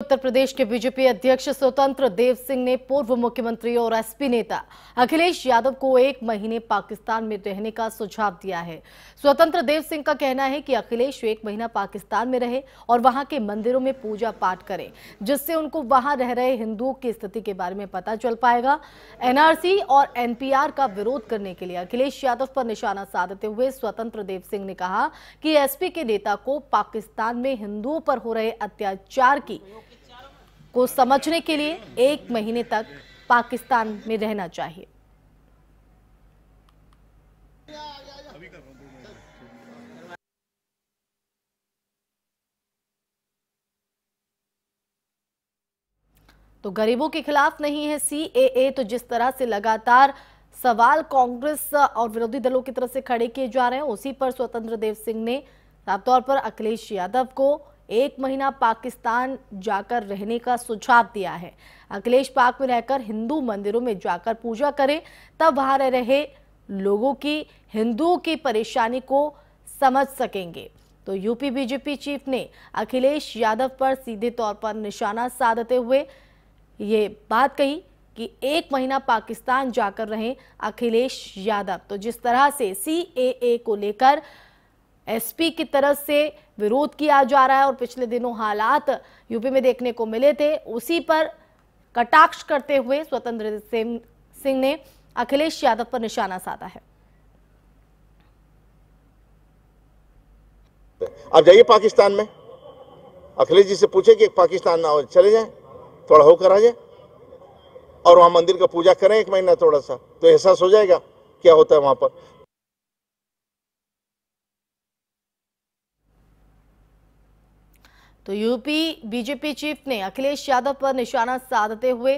उत्तर प्रदेश के बीजेपी अध्यक्ष स्वतंत्र देव सिंह ने पूर्व मुख्यमंत्री और एसपी नेता अखिलेश यादव को एक महीने पाकिस्तान में रहने का सुझाव दिया है स्वतंत्र देव सिंह का कहना है कि अखिलेश एक महीना पाकिस्तान में रहे और वहां के मंदिरों में पूजा पाठ करें जिससे उनको वहां रह रहे हिंदुओं की स्थिति के बारे में पता चल पाएगा एनआरसी और एनपीआर का विरोध करने के लिए अखिलेश यादव पर निशाना साधते हुए स्वतंत्र देव सिंह ने कहा कि एसपी के नेता को पाकिस्तान में हिंदुओं पर हो रहे अत्याचार की को समझने के लिए एक महीने तक पाकिस्तान में रहना चाहिए तो गरीबों के खिलाफ नहीं है सीएए तो जिस तरह से लगातार सवाल कांग्रेस और विरोधी दलों की तरफ से खड़े किए जा रहे हैं उसी पर स्वतंत्र देव सिंह ने साफ तौर पर अखिलेश यादव को एक महीना पाकिस्तान जाकर रहने का सुझाव दिया है अखिलेश पाक में रहकर हिंदू मंदिरों में जाकर पूजा करें तब वहां रह रहे लोगों की हिंदुओं की परेशानी को समझ सकेंगे तो यूपी बीजेपी चीफ ने अखिलेश यादव पर सीधे तौर पर निशाना साधते हुए ये बात कही कि एक महीना पाकिस्तान जाकर रहे अखिलेश यादव तो जिस तरह से सी को लेकर एसपी की तरफ से विरोध किया जा रहा है और पिछले दिनों हालात यूपी में देखने को मिले थे उसी पर कटाक्ष करते हुए स्वतंत्र सिंह ने अखिलेश यादव पर निशाना साधा है आप जाइए पाकिस्तान में अखिलेश जी से पूछे कि पाकिस्तान ना चले जाए थोड़ा होकर आ जाए और वहां मंदिर का पूजा करें एक महीना थोड़ा सा तो एहसास हो जाएगा क्या होता है वहां पर तो यूपी बीजेपी चीफ ने अखिलेश यादव पर निशाना साधते हुए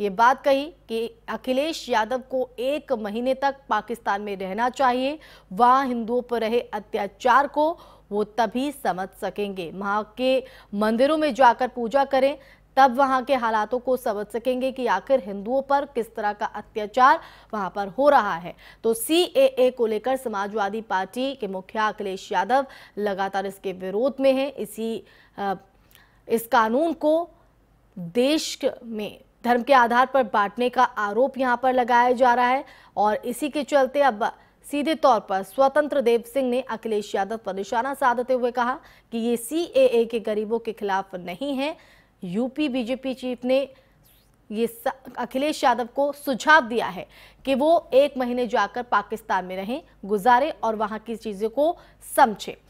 ये बात कही कि अखिलेश यादव को एक महीने तक पाकिस्तान में रहना चाहिए वहां हिंदुओं पर रहे अत्याचार को वो तभी समझ सकेंगे वहां के मंदिरों में जाकर पूजा करें तब वहां के हालातों को समझ सकेंगे कि आखिर हिंदुओं पर किस तरह का अत्याचार वहां पर हो रहा है तो सीएए को लेकर समाजवादी पार्टी के मुखिया अखिलेश यादव लगातार इसके विरोध में हैं इसी इस कानून को देश में धर्म के आधार पर बांटने का आरोप यहां पर लगाया जा रहा है और इसी के चलते अब सीधे तौर पर स्वतंत्र देव सिंह ने अखिलेश यादव पर निशाना साधते हुए कहा कि ये सीएए के गरीबों के खिलाफ नहीं है यूपी बीजेपी चीफ ने ये अखिलेश यादव को सुझाव दिया है कि वो एक महीने जाकर पाकिस्तान में रहें गुजारे और वहां की चीज़ों को समझें